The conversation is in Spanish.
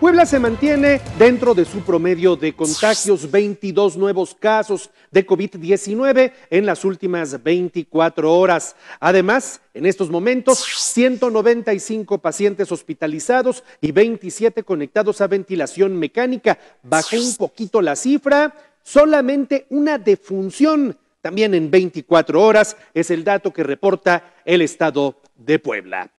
Puebla se mantiene dentro de su promedio de contagios, 22 nuevos casos de COVID-19 en las últimas 24 horas. Además, en estos momentos, 195 pacientes hospitalizados y 27 conectados a ventilación mecánica. Bajó un poquito la cifra, solamente una defunción. También en 24 horas es el dato que reporta el Estado de Puebla.